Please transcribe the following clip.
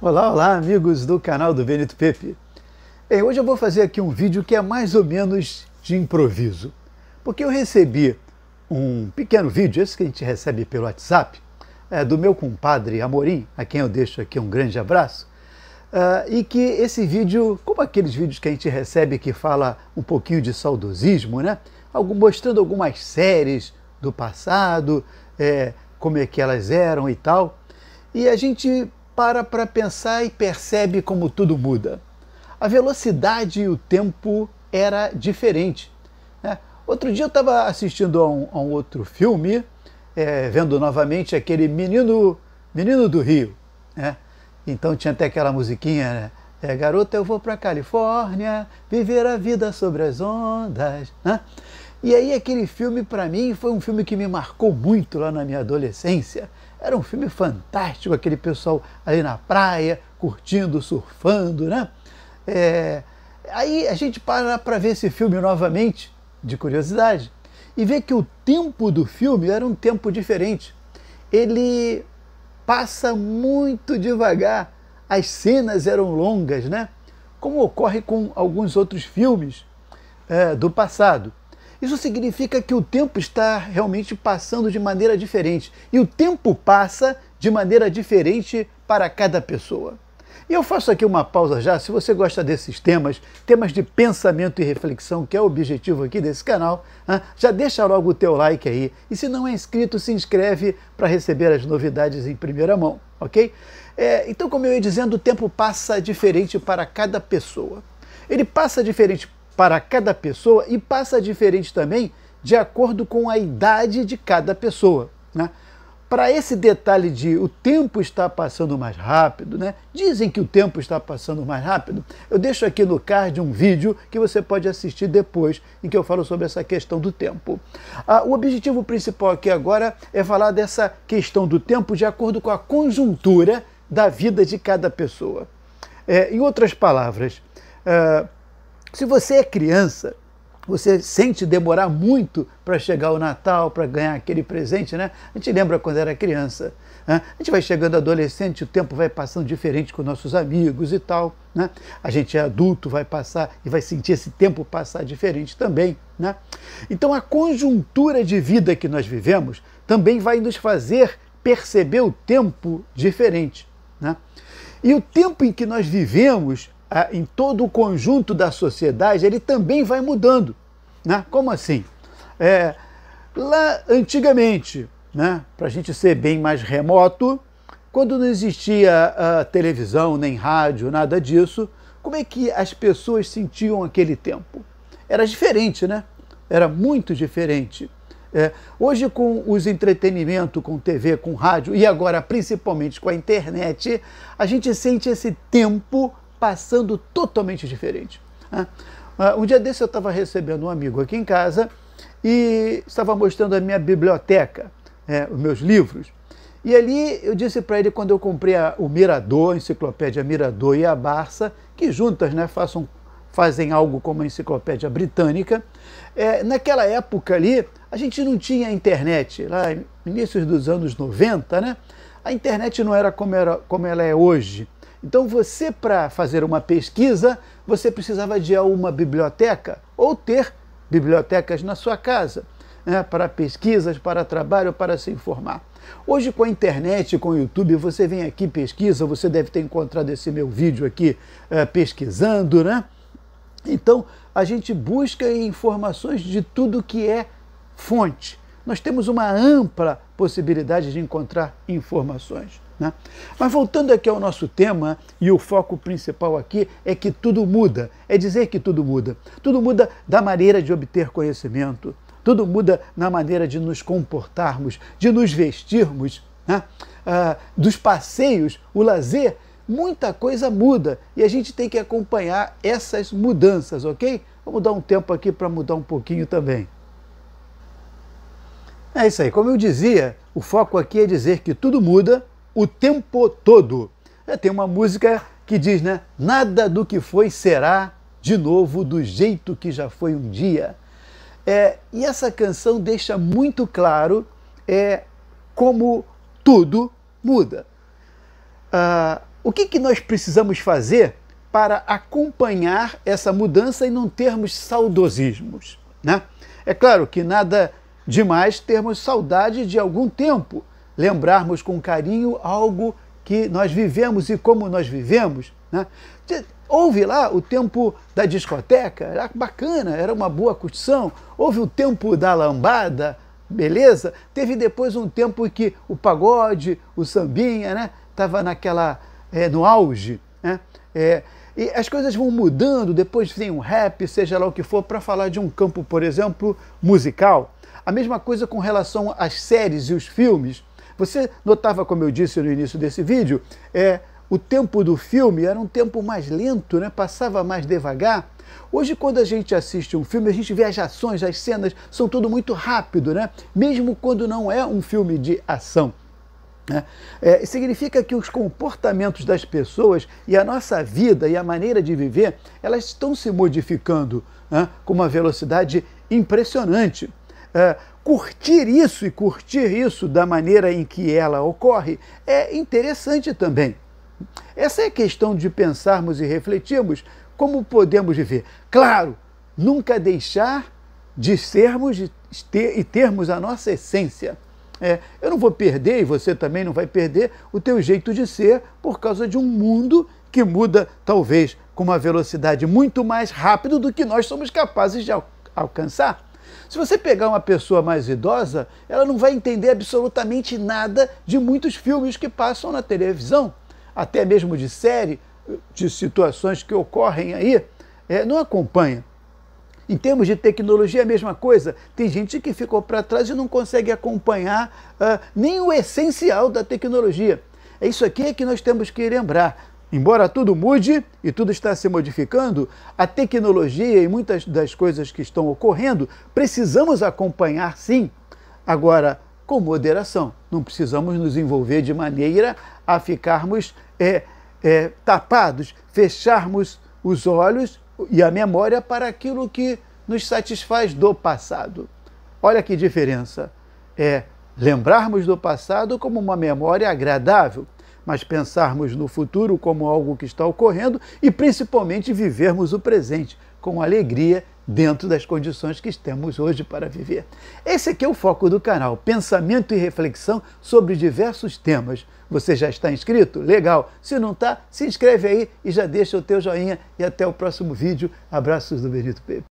Olá, olá, amigos do canal do Benito Pepe. Bem, hoje eu vou fazer aqui um vídeo que é mais ou menos de improviso, porque eu recebi um pequeno vídeo, esse que a gente recebe pelo WhatsApp, é, do meu compadre Amorim, a quem eu deixo aqui um grande abraço, uh, e que esse vídeo, como aqueles vídeos que a gente recebe que fala um pouquinho de saudosismo, né? Algum, mostrando algumas séries do passado, é, como é que elas eram e tal, e a gente para para pensar e percebe como tudo muda. A velocidade e o tempo era diferente. Né? Outro dia eu estava assistindo a um, a um, outro filme, é, vendo novamente aquele menino, menino do Rio. Né? Então tinha até aquela musiquinha, né? É, garota, eu vou para Califórnia viver a vida sobre as ondas. Né? E aí aquele filme, para mim, foi um filme que me marcou muito lá na minha adolescência. Era um filme fantástico, aquele pessoal ali na praia, curtindo, surfando, né? É... Aí a gente para para ver esse filme novamente, de curiosidade, e vê que o tempo do filme era um tempo diferente. Ele passa muito devagar, as cenas eram longas, né? Como ocorre com alguns outros filmes é, do passado. Isso significa que o tempo está realmente passando de maneira diferente. E o tempo passa de maneira diferente para cada pessoa. E eu faço aqui uma pausa já. Se você gosta desses temas, temas de pensamento e reflexão, que é o objetivo aqui desse canal, já deixa logo o teu like aí. E se não é inscrito, se inscreve para receber as novidades em primeira mão, ok? É, então, como eu ia dizendo, o tempo passa diferente para cada pessoa. Ele passa diferente para cada pessoa e passa diferente também de acordo com a idade de cada pessoa. Né? Para esse detalhe de o tempo está passando mais rápido, né? dizem que o tempo está passando mais rápido, eu deixo aqui no card um vídeo que você pode assistir depois, em que eu falo sobre essa questão do tempo. Ah, o objetivo principal aqui agora é falar dessa questão do tempo de acordo com a conjuntura da vida de cada pessoa. É, em outras palavras, ah, se você é criança, você sente demorar muito para chegar o Natal, para ganhar aquele presente, né? A gente lembra quando era criança. Né? A gente vai chegando adolescente, o tempo vai passando diferente com nossos amigos e tal. Né? A gente é adulto, vai passar e vai sentir esse tempo passar diferente também. Né? Então a conjuntura de vida que nós vivemos também vai nos fazer perceber o tempo diferente. Né? E o tempo em que nós vivemos ah, em todo o conjunto da sociedade, ele também vai mudando. Né? Como assim? É, lá antigamente, né, para a gente ser bem mais remoto, quando não existia uh, televisão, nem rádio, nada disso, como é que as pessoas sentiam aquele tempo? Era diferente, né? Era muito diferente. É, hoje, com os entretenimento, com TV, com rádio e agora principalmente com a internet, a gente sente esse tempo passando totalmente diferente. Né? Ah, um dia desse eu estava recebendo um amigo aqui em casa e estava mostrando a minha biblioteca, é, os meus livros. E ali eu disse para ele, quando eu comprei a, o Mirador, a enciclopédia Mirador e a Barça, que juntas né, façam, fazem algo como a enciclopédia britânica, é, naquela época ali a gente não tinha internet, lá inícios dos anos 90, né? A internet não era como, era como ela é hoje. Então, você, para fazer uma pesquisa, você precisava de uma biblioteca ou ter bibliotecas na sua casa, né, para pesquisas, para trabalho, para se informar. Hoje, com a internet, com o YouTube, você vem aqui pesquisa, você deve ter encontrado esse meu vídeo aqui é, pesquisando, né? Então, a gente busca informações de tudo que é fonte. Nós temos uma ampla possibilidade de encontrar informações. Né? Mas voltando aqui ao nosso tema, e o foco principal aqui é que tudo muda, é dizer que tudo muda. Tudo muda da maneira de obter conhecimento, tudo muda na maneira de nos comportarmos, de nos vestirmos, né? ah, dos passeios, o lazer, muita coisa muda e a gente tem que acompanhar essas mudanças, ok? Vamos dar um tempo aqui para mudar um pouquinho também. É isso aí, como eu dizia, o foco aqui é dizer que tudo muda o tempo todo. É, tem uma música que diz, né? Nada do que foi será de novo do jeito que já foi um dia. É, e essa canção deixa muito claro é, como tudo muda. Ah, o que, que nós precisamos fazer para acompanhar essa mudança e não termos saudosismos? Né? É claro que nada demais termos saudade de algum tempo, lembrarmos com carinho algo que nós vivemos e como nós vivemos. Né? Houve lá o tempo da discoteca, era bacana, era uma boa curtição. Houve o tempo da lambada, beleza? Teve depois um tempo em que o pagode, o sambinha, né? Tava naquela, é, no auge, né? É, e as coisas vão mudando, depois tem um rap, seja lá o que for, para falar de um campo, por exemplo, musical. A mesma coisa com relação às séries e os filmes. Você notava, como eu disse no início desse vídeo, é, o tempo do filme era um tempo mais lento, né? passava mais devagar. Hoje, quando a gente assiste um filme, a gente vê as ações, as cenas, são tudo muito rápido, né? mesmo quando não é um filme de ação. Né? É, significa que os comportamentos das pessoas e a nossa vida e a maneira de viver, elas estão se modificando né? com uma velocidade impressionante. É, curtir isso e curtir isso da maneira em que ela ocorre é interessante também. Essa é a questão de pensarmos e refletirmos como podemos viver. Claro, nunca deixar de sermos e termos a nossa essência. É, eu não vou perder, e você também não vai perder, o teu jeito de ser por causa de um mundo que muda, talvez, com uma velocidade muito mais rápida do que nós somos capazes de alcançar. Se você pegar uma pessoa mais idosa, ela não vai entender absolutamente nada de muitos filmes que passam na televisão, até mesmo de série, de situações que ocorrem aí, é, não acompanha. Em termos de tecnologia, a mesma coisa. Tem gente que ficou para trás e não consegue acompanhar uh, nem o essencial da tecnologia. É isso aqui que nós temos que lembrar. Embora tudo mude e tudo está se modificando, a tecnologia e muitas das coisas que estão ocorrendo precisamos acompanhar sim. Agora, com moderação. Não precisamos nos envolver de maneira a ficarmos é, é, tapados, fecharmos os olhos e a memória para aquilo que nos satisfaz do passado. Olha que diferença. É lembrarmos do passado como uma memória agradável, mas pensarmos no futuro como algo que está ocorrendo e principalmente vivermos o presente com alegria dentro das condições que temos hoje para viver. Esse aqui é o foco do canal, pensamento e reflexão sobre diversos temas. Você já está inscrito? Legal! Se não está, se inscreve aí e já deixa o teu joinha e até o próximo vídeo. Abraços do Benito Pepe.